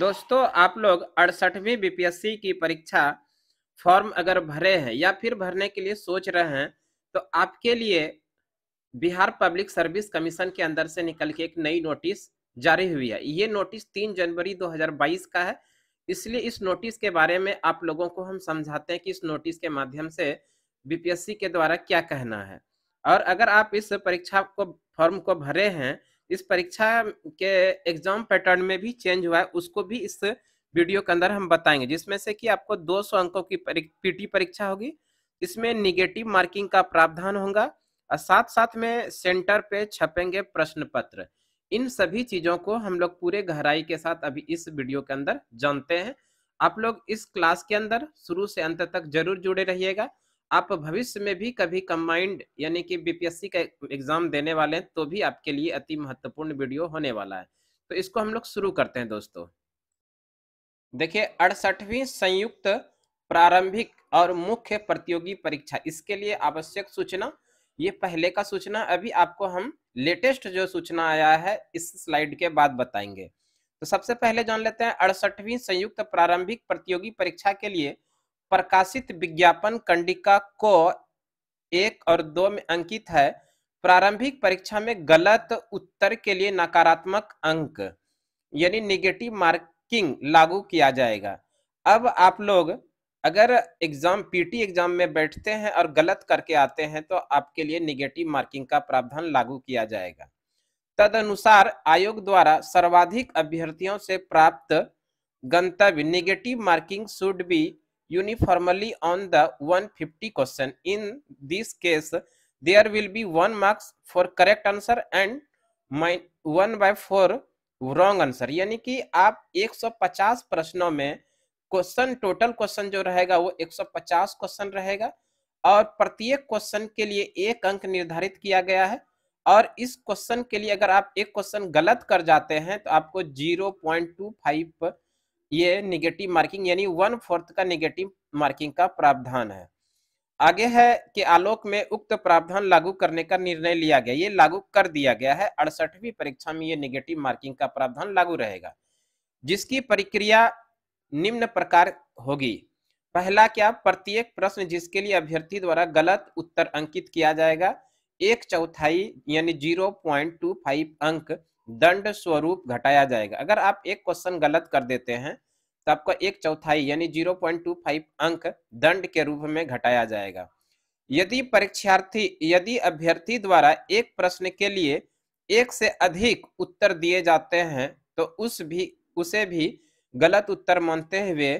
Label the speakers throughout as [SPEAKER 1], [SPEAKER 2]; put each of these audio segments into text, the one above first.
[SPEAKER 1] दोस्तों आप लोग अड़सठवीं बीपीएससी की परीक्षा फॉर्म अगर भरे हैं या फिर भरने के लिए सोच रहे हैं तो आपके लिए बिहार पब्लिक सर्विस कमीशन के अंदर से निकल के एक नई नोटिस जारी हुई है ये नोटिस तीन जनवरी 2022 का है इसलिए इस नोटिस के बारे में आप लोगों को हम समझाते हैं कि इस नोटिस के माध्यम से बीपीएससी के द्वारा क्या कहना है और अगर आप इस परीक्षा को फॉर्म को भरे हैं इस परीक्षा के एग्जाम पैटर्न में भी चेंज हुआ है उसको भी इस वीडियो के अंदर हम बताएंगे जिसमें से कि आपको 200 अंकों की पीटी परीक्षा होगी इसमें निगेटिव मार्किंग का प्रावधान होगा और साथ साथ में सेंटर पे छपेंगे प्रश्न पत्र इन सभी चीजों को हम लोग पूरे गहराई के साथ अभी इस वीडियो के अंदर जानते हैं आप लोग इस क्लास के अंदर शुरू से अंत तक जरूर जुड़े रहिएगा आप भविष्य में भी कभी कंबाइंड यानी कि बीपीएससी का एग्जाम देने वाले हैं तो भी आपके लिए अति महत्वपूर्ण वीडियो होने वाला है तो इसको हम लोग शुरू करते हैं दोस्तों देखिए अड़सठवीं संयुक्त प्रारंभिक और मुख्य प्रतियोगी परीक्षा इसके लिए आवश्यक सूचना ये पहले का सूचना अभी आपको हम लेटेस्ट जो सूचना आया है इस स्लाइड के बाद बताएंगे तो सबसे पहले जान लेते हैं अड़सठवीं संयुक्त प्रारंभिक प्रतियोगी परीक्षा के लिए प्रकाशित विज्ञापन कंडिका को एक और दो में अंकित है प्रारंभिक परीक्षा में गलत उत्तर के लिए नकारात्मक अंक यानी नेगेटिव मार्किंग लागू किया जाएगा अब आप लोग अगर एग्जाम पीटी एग्जाम में बैठते हैं और गलत करके आते हैं तो आपके लिए निगेटिव मार्किंग का प्रावधान लागू किया जाएगा तदनुसार आयोग द्वारा सर्वाधिक अभ्यर्थियों से प्राप्त गंतव्य negative marking should be uniformly on the 150 question. In this case, there will be one marks for correct answer and my one by four wrong answer yani ki aap 150 prashno mein question total question जो रहेगा वो 150 question रहेगा और प्रत्येक question के लिए एक अंक निर्धारित किया गया है और इस क्वेश्चन के लिए अगर आप एक क्वेश्चन गलत कर जाते हैं तो आपको 0.25 ये निगेटिव मार्किंग यानी वन फोर्थ का निगेटिव मार्किंग का प्रावधान है आगे है कि आलोक में उक्त प्रावधान लागू करने का निर्णय लिया गया ये लागू कर दिया गया है अड़सठवीं परीक्षा में ये निगेटिव मार्किंग का प्रावधान लागू रहेगा जिसकी प्रक्रिया निम्न प्रकार होगी पहला क्या प्रत्येक प्रश्न जिसके लिए अभ्यर्थी द्वारा गलत उत्तर अंकित किया जाएगा एक चौथाई यानी जीरो पॉइंट टू फाइव अंक दंड स्वरूप घटाया जाएगा अगर आप एक क्वेश्चन गलत कर देते हैं तो आपका एक चौथाई यानी फाइव अंक दंड के रूप में घटाया जाएगा यदि परीक्षार्थी यदि अभ्यर्थी द्वारा एक प्रश्न के लिए एक से अधिक उत्तर दिए जाते हैं तो उस भी उसे भी गलत उत्तर मानते हुए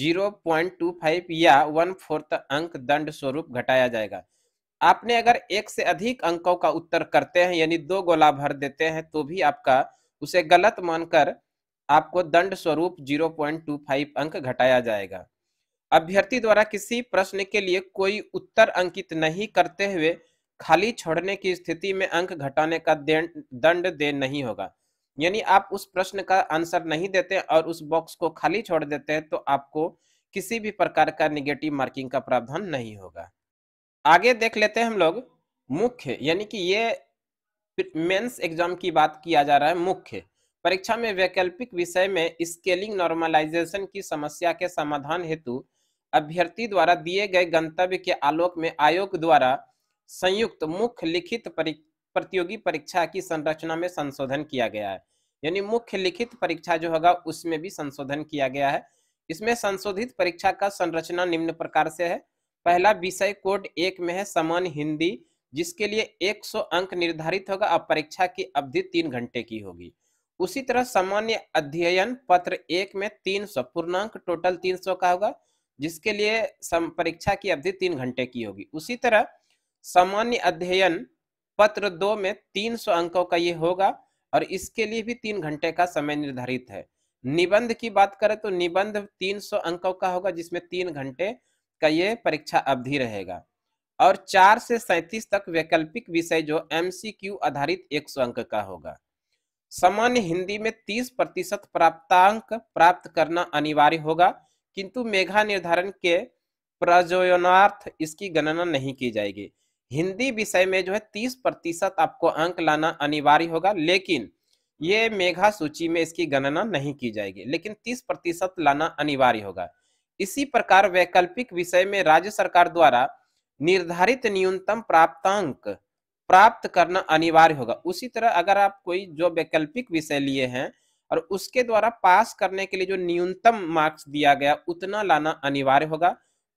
[SPEAKER 1] 0.25 या वन फोर्थ अंक दंड स्वरूप घटाया जाएगा आपने अगर एक से अधिक अंकों का उत्तर करते हैं यानी दो गोला भर देते हैं तो भी आपका उसे गलत मानकर आपको दंड स्वरूप 0.25 अंक घटाया जाएगा अभ्यर्थी द्वारा किसी प्रश्न के लिए कोई उत्तर अंकित नहीं करते हुए खाली छोड़ने की स्थिति में अंक घटाने का दंड दे नहीं होगा यानी आप उस प्रश्न का आंसर नहीं देते और उस बॉक्स को खाली छोड़ देते हैं तो आपको किसी भी प्रकार का निगेटिव मार्किंग का प्रावधान नहीं होगा आगे देख लेते हैं हम लोग मुख्य यानी कि ये मेंस एग्जाम की बात किया जा रहा है मुख्य परीक्षा में वैकल्पिक विषय में स्केलिंग नॉर्मलाइजेशन की समस्या के समाधान हेतु अभ्यर्थी द्वारा दिए गए गंतव्य के आलोक में आयोग द्वारा संयुक्त मुख्य लिखित प्रतियोगी परीक्षा की संरचना में संशोधन किया गया है यानी मुख्य लिखित परीक्षा जो होगा उसमें भी संशोधन किया गया है इसमें संशोधित परीक्षा का संरचना निम्न प्रकार से है पहला विषय कोड एक में है समान हिंदी जिसके लिए 100 अंक निर्धारित होगा और परीक्षा की अवधि तीन घंटे की होगी उसी तरह सामान्य अध्ययन पत्र एक में सौ पूर्णांक टोटल सौ का होगा जिसके लिए परीक्षा की अवधि तीन घंटे की होगी उसी तरह सामान्य अध्ययन पत्र दो में 300 अंकों का ये होगा और इसके लिए भी तीन घंटे का समय निर्धारित है निबंध की बात करें तो निबंध 300 अंकों का होगा जिसमें तीन घंटे का ये परीक्षा अवधि रहेगा और चार से सैतीस तक वैकल्पिक विषय जो एमसीक्यू आधारित एक सौ अंक का होगा सामान्य हिंदी में तीस प्रतिशत प्राप्तांक प्राप्त करना अनिवार्य होगा किंतु मेघा निर्धारण के प्रजोनार्थ इसकी गणना नहीं की जाएगी हिंदी विषय में जो है तीस प्रतिशत आपको अंक लाना अनिवार्य होगा लेकिन ये मेघा सूची में इसकी गणना नहीं की जाएगी लेकिन तीस प्रतिशत लाना अनिवार्य होगा इसी प्रकार वैकल्पिक विषय में राज्य सरकार द्वारा निर्धारित न्यूनतम प्राप्तांक प्राप्त करना अनिवार्य होगा उसी तरह अगर आप कोई जो वैकल्पिक विषय लिए हैं और उसके द्वारा पास करने के लिए जो न्यूनतम मार्क्स दिया गया उतना लाना अनिवार्य होगा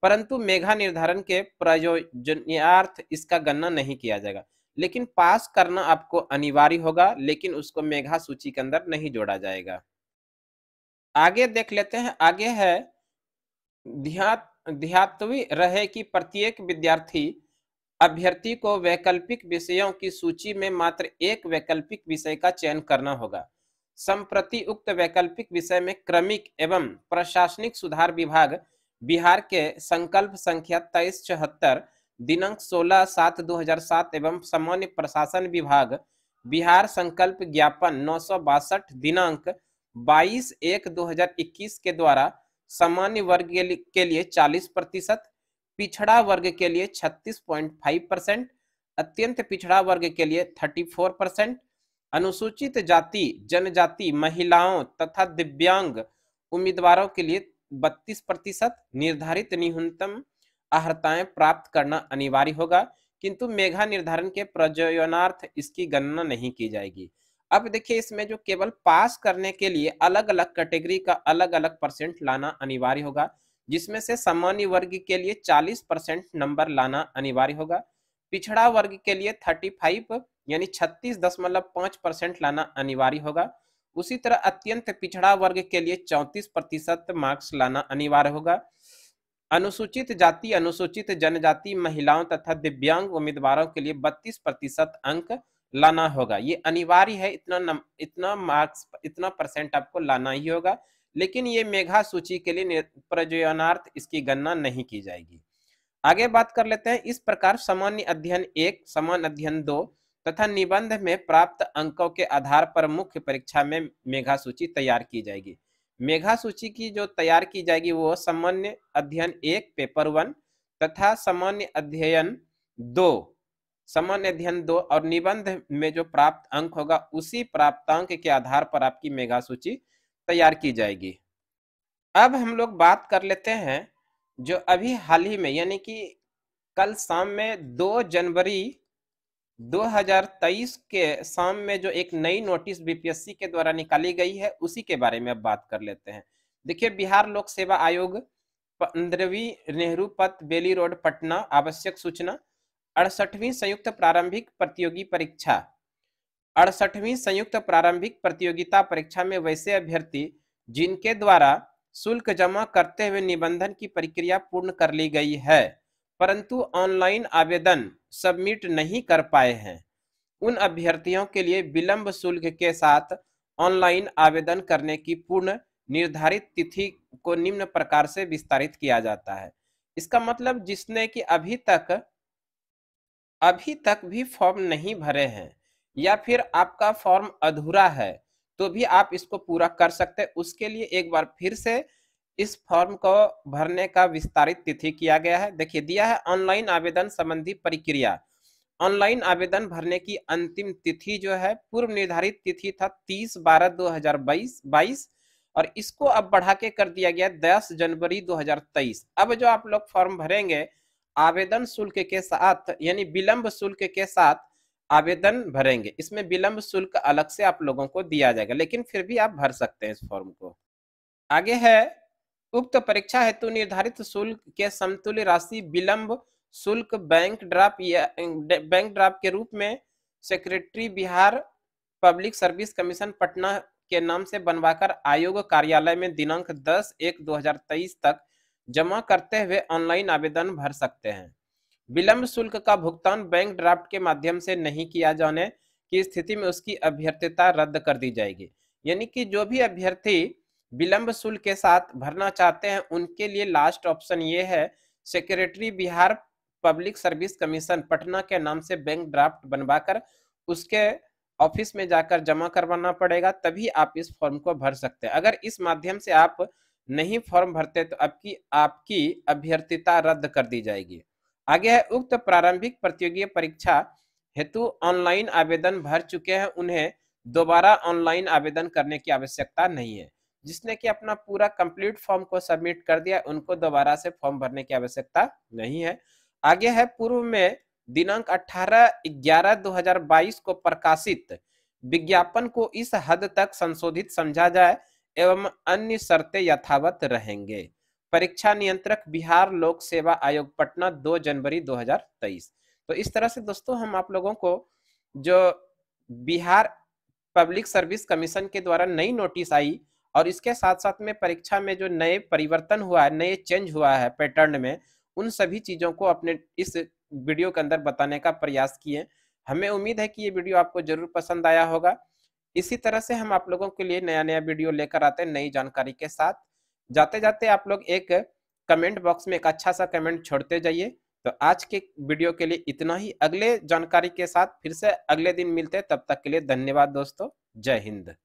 [SPEAKER 1] परंतु मेघा निर्धारण के प्रयोजनार्थ इसका गणना नहीं किया जाएगा लेकिन पास करना आपको अनिवार्य होगा लेकिन उसको मेघा सूची के अंदर नहीं जोड़ा जाएगा आगे देख लेते हैं आगे है ध्यात ध्यातवी रहे कि प्रत्येक विद्यार्थी अभ्यर्थी को वैकल्पिक विषयों की सूची में मात्र एक वैकल्पिक विषय का चयन करना होगा संप्रति उक्त वैकल्पिक विषय में क्रमिक एवं प्रशासनिक सुधार विभाग बिहार के संकल्प संख्या तेईस चौहत्तर दिनांक 16 सात 2007 एवं सामान्य प्रशासन विभाग बिहार संकल्प ज्ञापन नौ दिनांक 22 एक 2021 के द्वारा सामान्य वर्ग के लिए 40 प्रतिशत पिछड़ा वर्ग के लिए 36.5 परसेंट अत्यंत पिछड़ा वर्ग के लिए 34 परसेंट अनुसूचित जाति जनजाति महिलाओं तथा दिव्यांग उम्मीदवारों के लिए 32 प्रतिशत निर्धारित न्यूनतम आहर्ताएं प्राप्त करना अनिवार्य होगा किंतु मेघा निर्धारण के प्रयोजनार्थ इसकी गणना नहीं की जाएगी अब देखिए इसमें जो केवल पास करने के लिए अलग अलग कैटेगरी का अलग अलग परसेंट लाना अनिवार्य होगा जिसमें से सामान्य वर्ग के लिए 40 परसेंट नंबर लाना अनिवार्य होगा पिछड़ा वर्ग के लिए 35 यानी 36.5 परसेंट लाना अनिवार्य होगा उसी तरह अत्यंत पिछड़ा वर्ग के लिए 34 प्रतिशत मार्क्स लाना अनिवार्य होगा अनुसूचित जाति अनुसूचित जनजाति महिलाओं तथा दिव्यांग उम्मीदवारों के लिए बत्तीस प्रतिशत अंक लाना होगा ये अनिवार्य है इतना नम, इतना मार्क्स इतना परसेंट आपको लाना ही होगा लेकिन ये मेघा सूची के लिए प्रयोजनार्थ इसकी गणना नहीं की जाएगी आगे बात कर लेते हैं इस प्रकार सामान्य अध्ययन एक सामान्य अध्ययन दो तथा निबंध में प्राप्त अंकों के आधार पर मुख्य परीक्षा में मेघा सूची तैयार की जाएगी मेघा सूची की जो तैयार की जाएगी वो सामान्य अध्ययन एक पेपर वन तथा सामान्य अध्ययन दो सामान्य अध्ययन दो और निबंध में जो प्राप्त अंक होगा उसी प्राप्तांक के आधार पर आपकी मेगा सूची तैयार की जाएगी अब हम लोग बात कर लेते हैं जो अभी हाल ही में यानी कि कल शाम में 2 जनवरी 2023 के शाम में जो एक नई नोटिस बीपीएससी के द्वारा निकाली गई है उसी के बारे में अब बात कर लेते हैं देखिए बिहार लोक सेवा आयोग पंद्रहवीं नेहरू पथ बेली रोड पटना आवश्यक सूचना अड़सठवीं संयुक्त प्रारंभिक प्रतियोगी परीक्षा अड़सठवीं संयुक्त प्रारंभिक प्रतियोगिता परीक्षा में वैसे अभ्यर्थी जिनके द्वारा शुल्क जमा करते हुए निबंधन की प्रक्रिया पूर्ण कर ली गई है परंतु ऑनलाइन आवेदन सबमिट नहीं कर पाए हैं उन अभ्यर्थियों के लिए विलंब शुल्क के साथ ऑनलाइन आवेदन करने की पूर्ण निर्धारित तिथि को निम्न प्रकार से विस्तारित किया जाता है इसका मतलब जिसने कि अभी तक अभी तक भी फॉर्म नहीं भरे हैं या फिर आपका फॉर्म अधूरा है तो भी आप इसको पूरा कर सकते हैं उसके लिए एक बार फिर से इस फॉर्म को भरने का विस्तारित तिथि किया गया है देखिए दिया है ऑनलाइन आवेदन संबंधी प्रक्रिया ऑनलाइन आवेदन भरने की अंतिम तिथि जो है पूर्व निर्धारित तिथि था तीस बारह दो हजार बाईस बाईस और इसको अब बढ़ा के कर दिया गया दस जनवरी 2023 अब जो आप लोग फॉर्म भरेंगे आवेदन शुल्क के साथ यानी विलंब शुल्क के साथ आवेदन भरेंगे इसमें विलंब शुल्क अलग से आप लोगों को दिया जाएगा लेकिन फिर भी आप भर सकते हैं इस फॉर्म को आगे है उक्त परीक्षा हेतु निर्धारित शुल्क के समतुल्य राशि विलंब शुल्क बैंक ड्राफ्ट या बैंक ड्राफ्ट के रूप में secretary Bihar public service commission Patna के नाम से बनवाकर आयोग कार्यालय में दिनांक 10 एक 2023 तक जमा करते हुए ऑनलाइन आवेदन भर सकते हैं विलंब शुल्क का भुगतान बैंक ड्राफ्ट के माध्यम से नहीं किया जाने की स्थिति में उसकी अभ्यर्थिता रद्द कर दी जाएगी यानी कि जो भी अभ्यर्थी विलंब शुल्क के साथ भरना चाहते हैं उनके लिए लास्ट ऑप्शन ये है secretary Bihar public service commission Patna के नाम से बैंक ड्राफ्ट बनवाकर उसके ऑफिस में जाकर जमा करवाना पड़ेगा तभी आप इस फॉर्म को भर सकते हैं अगर इस माध्यम से आप नहीं फॉर्म भरते तो आपकी आपकी अभ्यर्थिता रद्द कर दी जाएगी आगे है उक्त प्रारंभिक प्रतियोगी परीक्षा हेतु ऑनलाइन आवेदन भर चुके हैं उन्हें दोबारा ऑनलाइन आवेदन करने की आवश्यकता नहीं है जिसने कि अपना पूरा कंप्लीट फॉर्म को सबमिट कर दिया उनको दोबारा से फॉर्म भरने की आवश्यकता नहीं है आगे है पूर्व में दिनांक 18 ग्यारह 2022 को प्रकाशित विज्ञापन को इस हद तक संशोधित समझा जाए एवं अन्य शर्तें यथावत रहेंगे परीक्षा नियंत्रक बिहार लोक सेवा आयोग पटना 2 जनवरी 2023 तो इस तरह से दोस्तों हम आप लोगों को जो बिहार पब्लिक सर्विस कमीशन के द्वारा नई नोटिस आई और इसके साथ साथ में परीक्षा में जो नए परिवर्तन हुआ है नए चेंज हुआ है पैटर्न में उन सभी चीज़ों को अपने इस वीडियो के अंदर बताने का प्रयास किए हमें उम्मीद है कि ये वीडियो आपको जरूर पसंद आया होगा इसी तरह से हम आप लोगों के लिए नया नया वीडियो लेकर आते हैं नई जानकारी के साथ जाते जाते आप लोग एक कमेंट बॉक्स में एक अच्छा सा कमेंट छोड़ते जाइए तो आज के वीडियो के लिए इतना ही अगले जानकारी के साथ फिर से अगले दिन मिलते हैं तब तक के लिए धन्यवाद दोस्तों जय हिंद